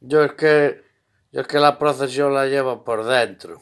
Yo es que, yo es que la procesión la llevo por dentro.